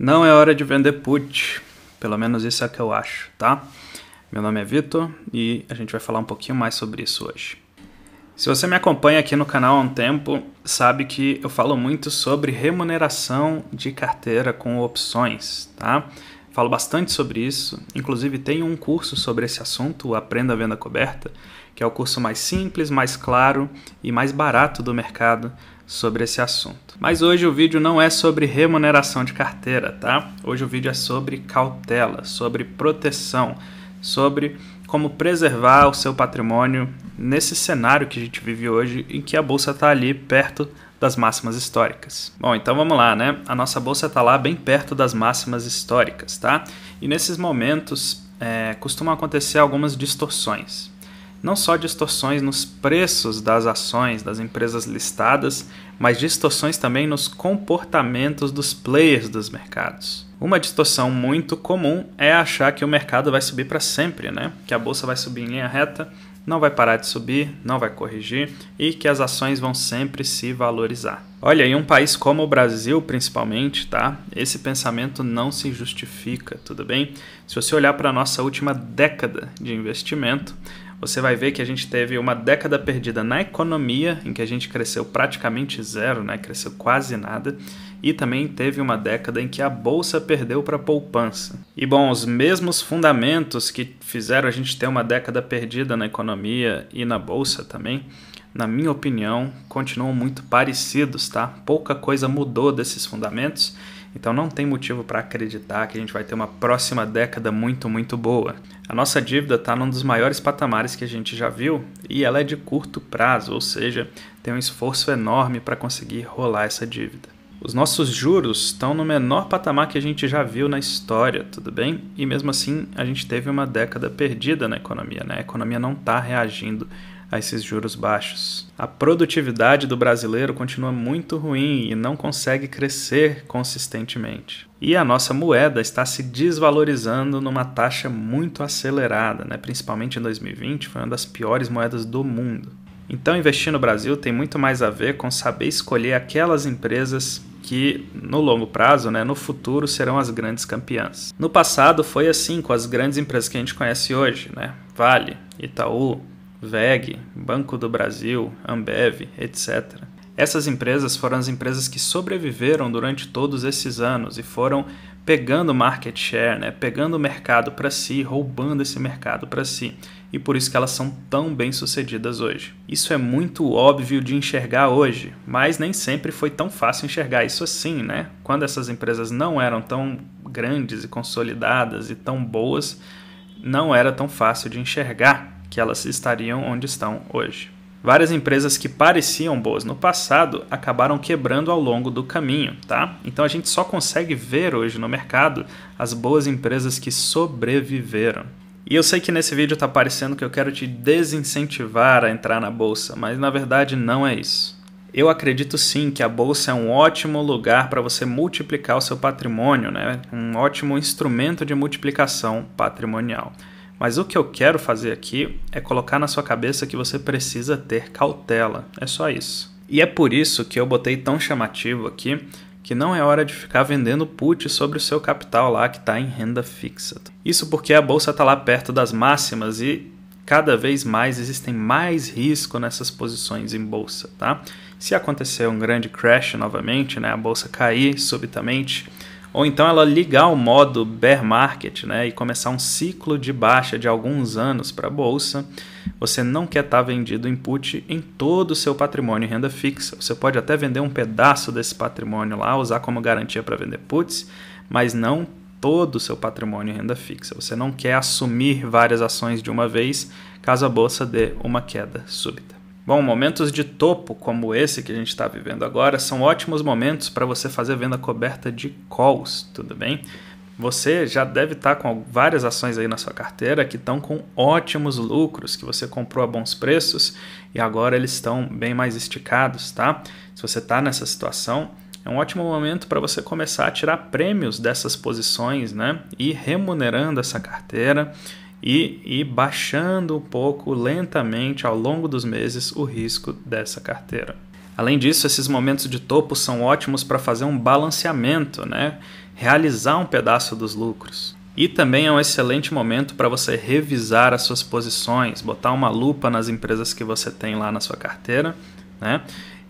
Não é hora de vender put, pelo menos isso é o que eu acho, tá? Meu nome é Vitor e a gente vai falar um pouquinho mais sobre isso hoje. Se você me acompanha aqui no canal há um tempo, sabe que eu falo muito sobre remuneração de carteira com opções, tá? Falo bastante sobre isso, inclusive tenho um curso sobre esse assunto, o Aprenda a Venda Coberta, que é o curso mais simples, mais claro e mais barato do mercado sobre esse assunto. Mas hoje o vídeo não é sobre remuneração de carteira, tá? Hoje o vídeo é sobre cautela, sobre proteção, sobre como preservar o seu patrimônio nesse cenário que a gente vive hoje em que a bolsa está ali perto das máximas históricas. Bom, então vamos lá, né? A nossa bolsa está lá bem perto das máximas históricas, tá? E nesses momentos é, costumam acontecer algumas distorções não só distorções nos preços das ações das empresas listadas, mas distorções também nos comportamentos dos players dos mercados. Uma distorção muito comum é achar que o mercado vai subir para sempre, né? Que a bolsa vai subir em linha reta, não vai parar de subir, não vai corrigir e que as ações vão sempre se valorizar. Olha, em um país como o Brasil, principalmente, tá? Esse pensamento não se justifica, tudo bem? Se você olhar para a nossa última década de investimento, você vai ver que a gente teve uma década perdida na economia, em que a gente cresceu praticamente zero, né? cresceu quase nada, e também teve uma década em que a bolsa perdeu para a poupança. E bom, os mesmos fundamentos que fizeram a gente ter uma década perdida na economia e na bolsa também, na minha opinião, continuam muito parecidos, tá? Pouca coisa mudou desses fundamentos, então não tem motivo para acreditar que a gente vai ter uma próxima década muito, muito boa. A nossa dívida está num dos maiores patamares que a gente já viu e ela é de curto prazo, ou seja, tem um esforço enorme para conseguir rolar essa dívida. Os nossos juros estão no menor patamar que a gente já viu na história, tudo bem? E mesmo assim, a gente teve uma década perdida na economia, né? A economia não está reagindo a esses juros baixos. A produtividade do brasileiro continua muito ruim e não consegue crescer consistentemente. E a nossa moeda está se desvalorizando numa taxa muito acelerada, né? principalmente em 2020, foi uma das piores moedas do mundo. Então, investir no Brasil tem muito mais a ver com saber escolher aquelas empresas que no longo prazo, né, no futuro, serão as grandes campeãs. No passado foi assim com as grandes empresas que a gente conhece hoje, né? Vale, Itaú, VEG, Banco do Brasil, Ambev, etc. Essas empresas foram as empresas que sobreviveram durante todos esses anos e foram pegando market share, né? pegando o mercado para si, roubando esse mercado para si. E por isso que elas são tão bem sucedidas hoje. Isso é muito óbvio de enxergar hoje, mas nem sempre foi tão fácil enxergar isso assim, né? Quando essas empresas não eram tão grandes e consolidadas e tão boas, não era tão fácil de enxergar que elas estariam onde estão hoje. Várias empresas que pareciam boas no passado acabaram quebrando ao longo do caminho, tá? Então a gente só consegue ver hoje no mercado as boas empresas que sobreviveram. E eu sei que nesse vídeo está parecendo que eu quero te desincentivar a entrar na bolsa, mas na verdade não é isso. Eu acredito sim que a bolsa é um ótimo lugar para você multiplicar o seu patrimônio, né? um ótimo instrumento de multiplicação patrimonial. Mas o que eu quero fazer aqui é colocar na sua cabeça que você precisa ter cautela. É só isso. E é por isso que eu botei tão chamativo aqui que não é hora de ficar vendendo put sobre o seu capital lá que está em renda fixa. Isso porque a bolsa está lá perto das máximas e cada vez mais existem mais risco nessas posições em bolsa, tá? Se acontecer um grande crash novamente, né, a bolsa cair subitamente, ou então ela ligar o modo bear market né, e começar um ciclo de baixa de alguns anos para a bolsa, você não quer estar tá vendido input em todo o seu patrimônio em renda fixa. Você pode até vender um pedaço desse patrimônio lá, usar como garantia para vender puts, mas não todo o seu patrimônio em renda fixa. Você não quer assumir várias ações de uma vez caso a bolsa dê uma queda súbita. Bom, momentos de topo como esse que a gente está vivendo agora são ótimos momentos para você fazer venda coberta de calls, tudo bem? Você já deve estar tá com várias ações aí na sua carteira que estão com ótimos lucros, que você comprou a bons preços e agora eles estão bem mais esticados, tá? Se você está nessa situação, é um ótimo momento para você começar a tirar prêmios dessas posições, né? E remunerando essa carteira e ir baixando um pouco lentamente ao longo dos meses o risco dessa carteira. Além disso, esses momentos de topo são ótimos para fazer um balanceamento, né? realizar um pedaço dos lucros. E também é um excelente momento para você revisar as suas posições, botar uma lupa nas empresas que você tem lá na sua carteira, né?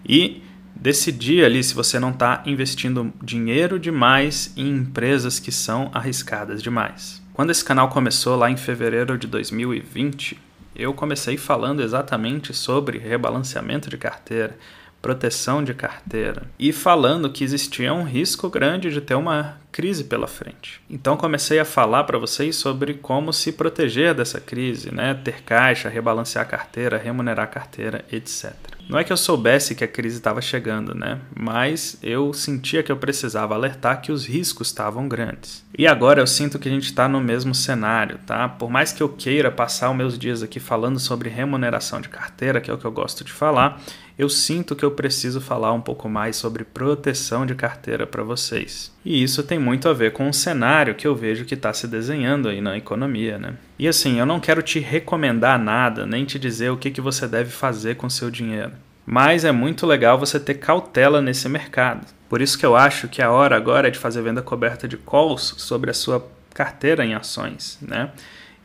E decidir ali se você não está investindo dinheiro demais em empresas que são arriscadas demais. Quando esse canal começou lá em fevereiro de 2020, eu comecei falando exatamente sobre rebalanceamento de carteira, proteção de carteira e falando que existia um risco grande de ter uma crise pela frente. Então comecei a falar para vocês sobre como se proteger dessa crise, né? Ter caixa, rebalancear a carteira, remunerar a carteira, etc. Não é que eu soubesse que a crise estava chegando, né? Mas eu sentia que eu precisava alertar que os riscos estavam grandes. E agora eu sinto que a gente está no mesmo cenário, tá? Por mais que eu queira passar os meus dias aqui falando sobre remuneração de carteira, que é o que eu gosto de falar, eu sinto que eu preciso falar um pouco mais sobre proteção de carteira para vocês. E isso tem muito a ver com o cenário que eu vejo que está se desenhando aí na economia, né? E assim, eu não quero te recomendar nada, nem te dizer o que, que você deve fazer com seu dinheiro. Mas é muito legal você ter cautela nesse mercado. Por isso que eu acho que a hora agora é de fazer venda coberta de calls sobre a sua carteira em ações, né?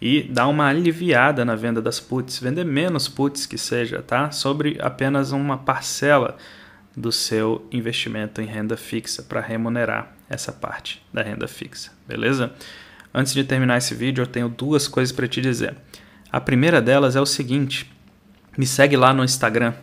e dar uma aliviada na venda das puts, vender menos puts que seja, tá? Sobre apenas uma parcela do seu investimento em renda fixa para remunerar essa parte da renda fixa, beleza? Antes de terminar esse vídeo, eu tenho duas coisas para te dizer. A primeira delas é o seguinte: me segue lá no Instagram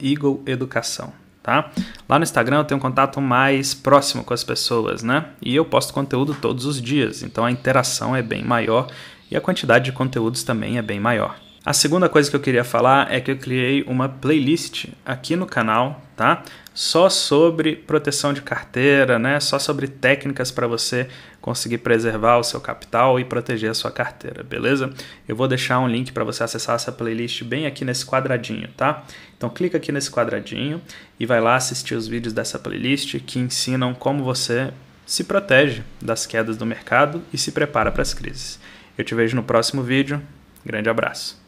@eagleeducação, tá? Lá no Instagram eu tenho um contato mais próximo com as pessoas, né? E eu posto conteúdo todos os dias, então a interação é bem maior e a quantidade de conteúdos também é bem maior. A segunda coisa que eu queria falar é que eu criei uma playlist aqui no canal, tá? Só sobre proteção de carteira, né? Só sobre técnicas para você conseguir preservar o seu capital e proteger a sua carteira, beleza? Eu vou deixar um link para você acessar essa playlist bem aqui nesse quadradinho, tá? Então clica aqui nesse quadradinho e vai lá assistir os vídeos dessa playlist que ensinam como você se protege das quedas do mercado e se prepara para as crises. Eu te vejo no próximo vídeo. Grande abraço.